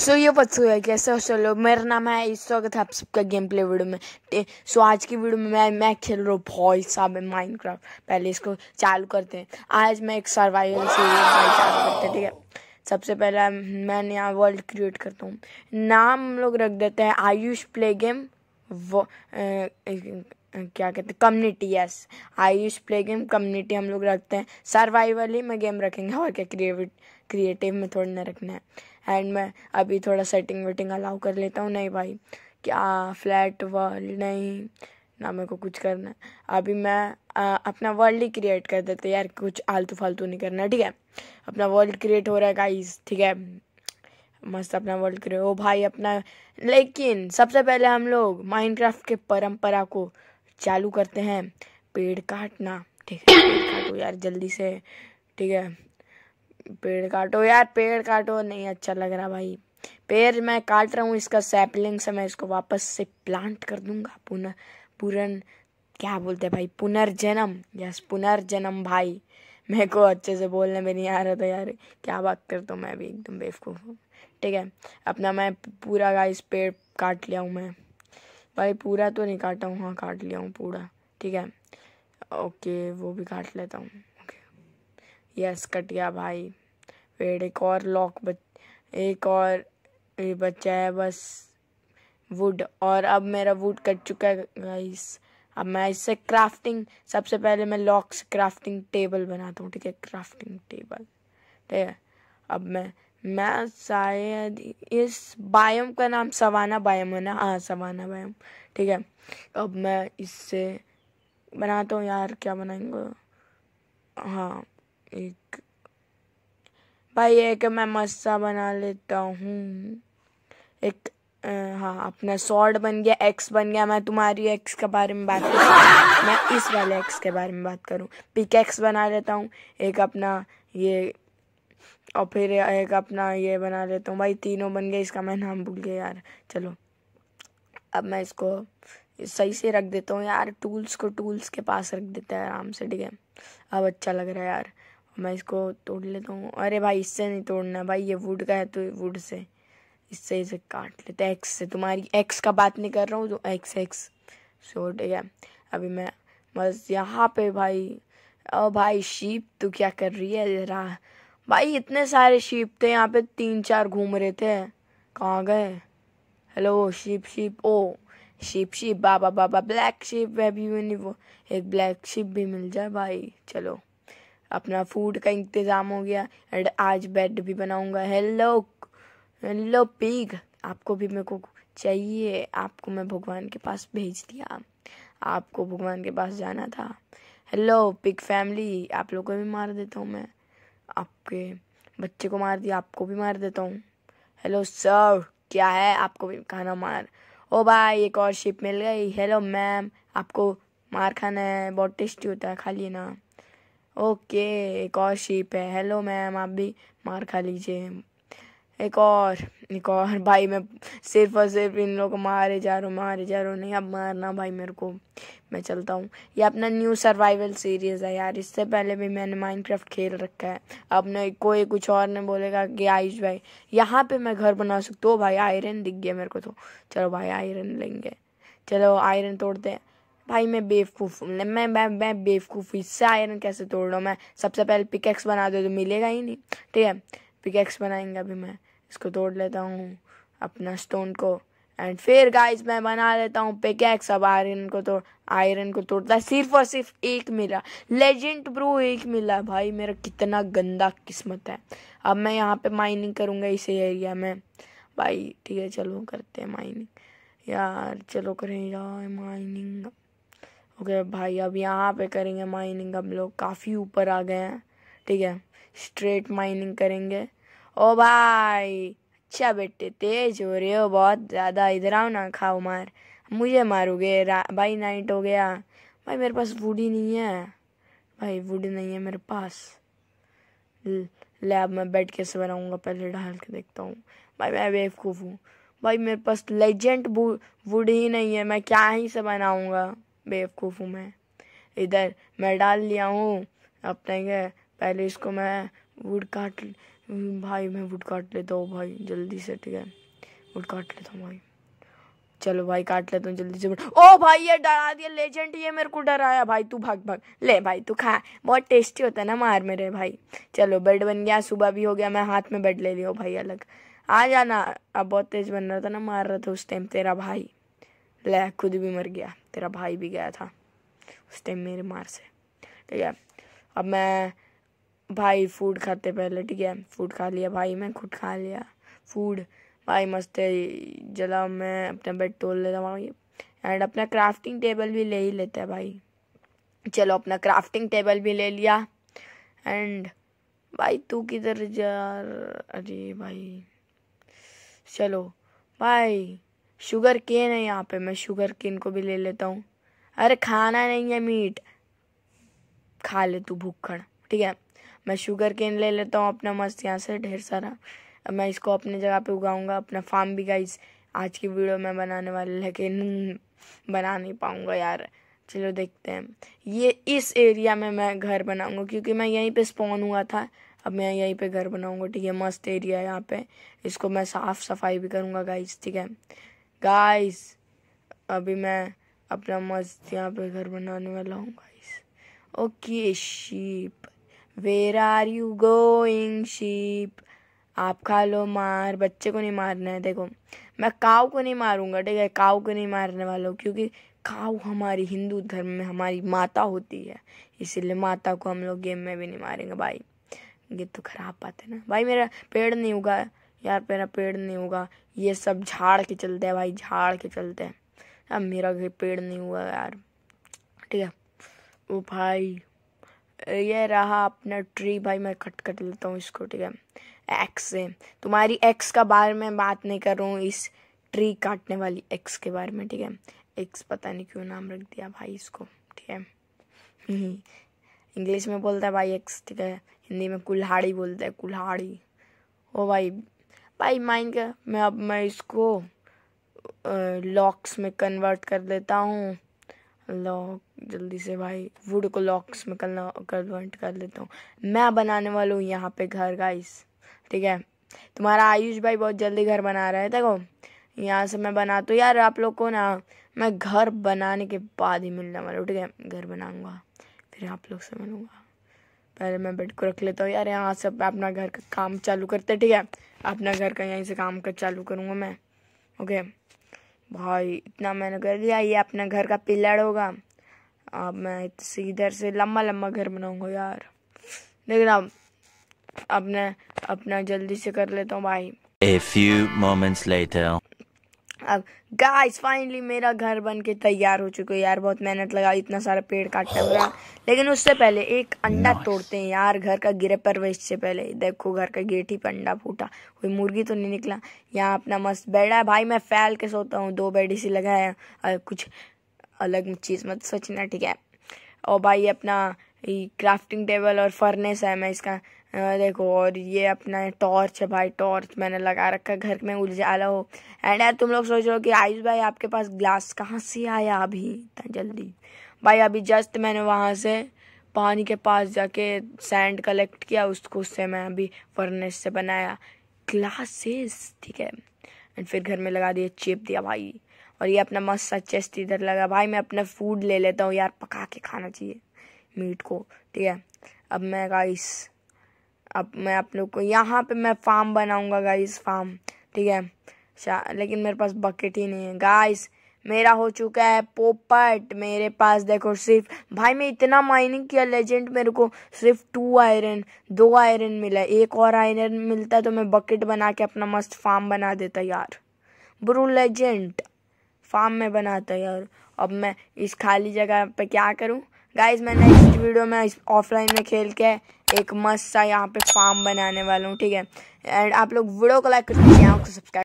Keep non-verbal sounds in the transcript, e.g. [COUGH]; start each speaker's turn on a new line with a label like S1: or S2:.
S1: सो ये बच्चों है कैसे हो चलो मेरा नाम है इस स्वागत है आप सबका गेम प्ले वीडियो में सो आज की वीडियो में मैं मैं खेल रहा हूँ भॉल साहब है माइनक्राफ्ट पहले इसको चालू करते हैं आज मैं एक सर्वाइवल सीरीज चालू करते हैं ठीक है सबसे पहले मैं नया वर्ल्ड क्रिएट करता हूँ नाम हम लोग रख देते हैं आयुष प्ले गेम वो ए, ए, क्या कहते हैं community yes Ayush play game community हम लोग रखते हैं सर्वाइवल ही में गेम रखेंगे और क्या क्रिएट क्रिएटिव में थोड़ी ना रखना है एंड मैं अभी थोड़ा सेटिंग वेटिंग अलाउ कर लेता हूँ नहीं भाई क्या फ्लैट वर्ल्ड नहीं ना मेरे को कुछ करना है अभी मैं आ, अपना वर्ल्ड ही क्रिएट कर देते यार कुछ आलतू फालतू नहीं करना ठीक है अपना वर्ल्ड क्रिएट हो रहा है गाइस ठीक है मस्त अपना वर्ल्ड क्रिएट हो भाई अपना लेकिन सबसे पहले हम लोग माइनक्राफ्ट के परंपरा को चालू करते हैं पेड़ काटना ठीक है पेड़ काटो यार जल्दी से ठीक है पेड़ काटो यार पेड़ काटो नहीं अच्छा लग रहा भाई पेड़ मैं काट रहा हूँ इसका सैपलिंग से मैं इसको वापस से प्लांट कर दूंगा पुनः पूरन क्या बोलते हैं भाई पुनर्जन्म यस पुनर्जन्म भाई मेरे को अच्छे से बोलने में नहीं आ रहा था यार क्या बात करता हूँ मैं भी एकदम बेवकूफ़ हूँ ठीक है अपना मैं पूरा गाइस पेड़ काट लिया हूँ मैं भाई पूरा तो नहीं काटा हूँ हाँ काट लिया हूँ पूरा ठीक है ओके वो भी काट लेता हूँ ओके यस कट गया भाई पेड़ एक और लॉक बच एक और बच्चा है बस वुड और अब मेरा वुड कट चुका है गाइस अब मैं इससे क्राफ्टिंग सबसे पहले मैं लॉक से क्राफ्टिंग टेबल बनाता हूँ ठीक है क्राफ्टिंग टेबल ठीक है अब मैं मैं शायद इस बायोम का नाम सवाना बायोम है ना हाँ सवाना बायोम ठीक है अब मैं इससे बनाता हूँ यार क्या बनाएंगे हाँ एक भाई एक मैं मस्सा बना लेता हूँ एक हाँ अपना सॉर्ड बन गया एक्स बन गया मैं तुम्हारी एक्स के बारे में बात करूँ मैं इस वाले एक्स के बारे में बात करूँ पिक एक्स बना लेता हूँ एक अपना ये और फिर एक अपना ये बना लेता हूँ भाई तीनों बन गए इसका मैं नाम भूल गया यार चलो अब मैं इसको सही से रख देता हूँ यार टूल्स को टूल्स के पास रख देता है आराम से ठीक है अब अच्छा लग रहा है यार मैं इसको तोड़ लेता हूँ अरे भाई इससे नहीं तोड़ना भाई ये वुड का है तो वुड से इससे इसे काट लेते हैं एक्स से तुम्हारी एक्स का बात नहीं कर रहा हूँ तो एक्स एक्स सो ठीक है अभी मैं बस यहाँ पे भाई ओ भाई शीप तो क्या कर रही है जरा भाई इतने सारे शीप थे यहाँ पे तीन चार घूम रहे थे कहाँ गए hello sheep sheep oh sheep sheep baa baa black sheep है भी नहीं वो एक ब्लैक शीप भी मिल जाए भाई चलो अपना फूड का इंतज़ाम हो गया एंड आज बेड भी बनाऊंगा हेलो हेलो पिग आपको भी मेरे को चाहिए आपको मैं भगवान के पास भेज दिया आपको भगवान के पास जाना था हेलो पिग फैमिली आप लोग को भी मार देता हूँ मैं आपके बच्चे को मार दिया आपको भी मार देता हूँ हेलो सर क्या है आपको भी खाना मार ओ भाई एक और शिप मिल गई हेलो मैम आपको मार खाना है बहुत टेस्टी होता है खा लिए ना ओके एक और शीप है हेलो मैम आप भी मार खा लीजिए एक और एक और भाई मैं सिर्फ और सिर्फ इन लोग को मारे जा रहा हूँ मारे जा रहा हूँ नहीं अब मारना भाई मेरे को मैं चलता हूँ ये अपना न्यू सर्वाइवल सीरीज़ है यार इससे पहले भी मैंने माइनक्राफ्ट खेल रखा है अब नहीं कोई कुछ और नहीं बोलेगा कि आयुष भाई यहाँ पे मैं घर बना सकता हूँ भाई आयरन दिख गया मेरे को तो चलो भाई आयरन लेंगे चलो आयरन तोड़ते हैं भाई मैं बेवकूफ़ मैं मैं मैं बेवकूफ़ इससे आयरन कैसे तोड़ रहा हूँ मैं सबसे पहले पिकेक्स बना दो तो मिलेगा ही नहीं ठीक है पिकेक्स बनाएंगे अभी मैं इसको तोड़ लेता हूँ अपना स्टोन को एंड फिर गाइस मैं बना लेता हूँ पिकेक्स अब आयरन को तोड़ आयरन को तोड़ता है सिर्फ और सिर्फ एक मिला लेजेंड ब्रो एक मिला भाई मेरा कितना गंदा किस्मत है अब मैं यहाँ पे माइनिंग करूँगा इसी एरिया में भाई ठीक है चलो करते हैं माइनिंग यार चलो करें यार माइनिंग ओके भाई अब यहाँ पे करेंगे माइनिंग हम लोग काफ़ी ऊपर आ गए हैं ठीक है स्ट्रेट माइनिंग करेंगे ओ भाई अच्छा बेटे तेज हो रहे हो बहुत ज़्यादा इधर आओ ना खाओ मार मुझे मारोगे भाई नाइट हो गया भाई मेरे पास वुड ही नहीं है भाई वुड नहीं है मेरे पास लैब में के कैसे बनाऊंगा पहले डाल के देखता हूँ भाई मैं बेवकूफ़ हूँ भाई मेरे पास लेजेंड वुड ही नहीं है मैं क्या ही से बनाऊँगा बेवकूफ़ हूँ मैं इधर मैं डाल लिया हूँ अपने के पहले इसको मैं वुड काट भाई मैं वुड काट लेता हूँ भाई जल्दी से ठीक है वुड काट लेता हूँ भाई चलो भाई काट लेता हूँ जल्दी से ओ भाई ये डरा दिया लेजेंड ये मेरे को डराया भाई तू भाग भाग ले भाई तू खा बहुत टेस्टी होता है ना मार मेरे भाई चलो बेड बन गया सुबह भी हो गया मैं हाथ में बेड ले लिया भाई अलग आ जाना अब बहुत तेज बन रहा था ना मार रहा था उस टाइम तेरा भाई ब्लैक खुद भी मर गया तेरा भाई भी गया था उस टाइम मेरे मार से ठीक है अब मैं भाई फूड खाते पहले ठीक है फूड खा लिया भाई मैं खुद खा लिया फूड भाई मस्त जला मैं अपना बेड तोड़ लेता हूँ एंड अपना क्राफ्टिंग टेबल भी ले ही लेते हैं भाई चलो अपना क्राफ्टिंग टेबल भी ले लिया एंड भाई तू किधर जा अरे भाई चलो भाई शुगर केन है यहाँ पे मैं शुगर केन को भी ले लेता हूँ अरे खाना नहीं है मीट खा ले तू भूखण ठीक है मैं शुगर केन ले लेता हूँ अपना मस्त यहाँ से ढेर सारा मैं इसको अपने जगह पे उगाऊंगा अपना फार्म भी गाइस आज की वीडियो में बनाने वाले लेकिन बना नहीं पाऊंगा यार चलो देखते हैं ये इस एरिया में मैं घर बनाऊंगा क्योंकि मैं यहीं पे स्पॉन हुआ था अब मैं यहीं पे घर बनाऊंगा ठीक है मस्त एरिया है यहाँ पे इसको मैं साफ़ सफाई भी करूँगा गाइस ठीक है गाइस अभी मैं अपना मस्त यहाँ पे घर बनाने वाला हूँ guys okay sheep where are you going sheep आप खा लो मार बच्चे को नहीं मारना है देखो मैं काव को नहीं मारूंगा ठीक है काव को नहीं मारने वाला हूँ क्योंकि काव हमारी हिंदू धर्म में हमारी माता होती है इसीलिए माता को हम लोग गेम में भी नहीं मारेंगे भाई ये तो खराब बात है ना भाई मेरा पेड़ नहीं उगा यार मेरा पेड़ नहीं होगा ये सब झाड़ के चलते हैं भाई झाड़ के चलते हैं अब मेरा पेड़ नहीं हुआ यार ठीक है ओ भाई ये रहा अपना ट्री भाई मैं कट कर लेता हूँ इसको ठीक है एक्स से तुम्हारी एक्स का बारे में बात नहीं कर रहा हूँ इस ट्री काटने वाली एक्स के बारे में ठीक है एक्स पता नहीं क्यों नाम रख दिया भाई इसको ठीक है इंग्लिश [LAUGHS] में बोलता है भाई एक्स ठीक है हिंदी में कुल्हाड़ी बोलता है कुल्हाड़ी ओ भाई भाई माइंड का मैं अब मैं इसको लॉक्स में कन्वर्ट कर देता हूँ लॉक जल्दी से भाई वुड को लॉक्स में कन्वर्ट कर देता हूँ मैं बनाने वाला हूँ यहाँ पे घर गाइस ठीक है तुम्हारा आयुष भाई बहुत जल्दी घर बना रहा है देखो यहाँ से मैं बना तो यार आप लोग को ना मैं घर बनाने के बाद ही मिलने वाला हूँ ठीक है घर बनाऊँगा फिर आप लोग से मिलूँगा पहले मैं बेड को रख लेता हूँ यार यहाँ से अपना घर का काम चालू करते ठीक है अपना घर का यहीं से काम कर चालू करूँगा मैं ओके भाई इतना मैंने कर दिया ये अपना घर का पिलर होगा अब मैं इधर से लम्बा लम्बा घर बनाऊँगा यार लेकिन अब अपने अपना जल्दी से कर लेता हूँ भाई A few moments later. अब गाइस फाइनली मेरा घर बन के तैयार हो चुका है यार बहुत मेहनत लगा इतना सारा पेड़ काटना पड़ा लेकिन उससे पहले एक अंडा तोड़ते हैं यार घर का गिरे प्रवेश से पहले देखो घर का गेट ही पर अंडा फूटा कोई मुर्गी तो नहीं निकला यहाँ अपना मस्त बेड है भाई मैं फैल के सोता हूँ दो बेड इसी लगाया कुछ अलग चीज़ मत सोचना ठीक है और भाई अपना क्राफ्टिंग टेबल और फर्नेस है मैं इसका देखो और ये अपना टॉर्च है भाई टॉर्च मैंने लगा रखा है घर में उजाला हो एंड यार तुम लोग सोच रहे हो कि आयुष भाई आपके पास ग्लास कहाँ से आया अभी इतना जल्दी भाई अभी जस्ट मैंने वहाँ से पानी के पास जाके सैंड कलेक्ट किया उसको उससे मैं अभी फर्नेस से बनाया ग्लासेस ठीक है एंड फिर घर में लगा दिया चेप दिया भाई और ये अपना मस्त सा चेस्ट इधर लगा भाई मैं अपना फूड ले लेता हूँ यार पका के खाना चाहिए मीट को ठीक है अब मैं गाइस अब मैं आप लोग को यहाँ पे मैं फार्म बनाऊंगा गाइस फार्म ठीक है लेकिन मेरे पास बकेट ही नहीं है गाइस मेरा हो चुका है पोपट मेरे पास देखो सिर्फ भाई मैं इतना माइनिंग किया लेजेंड मेरे को सिर्फ टू आयरन दो आयरन मिला एक और आयरन मिलता है तो मैं बकेट बना के अपना मस्त फार्म बना देता यार ब्रू लेजेंड फार्म में बनाता यार अब मैं इस खाली जगह पे क्या करूँ गाइज मैं नेक्स्ट वीडियो में ऑफलाइन में खेल के एक मस्त सा यहाँ पे फार्म बनाने वाला हूँ ठीक है एंड आप लोग वीडियो को लाइक करके यहाँ को सब्सक्राइब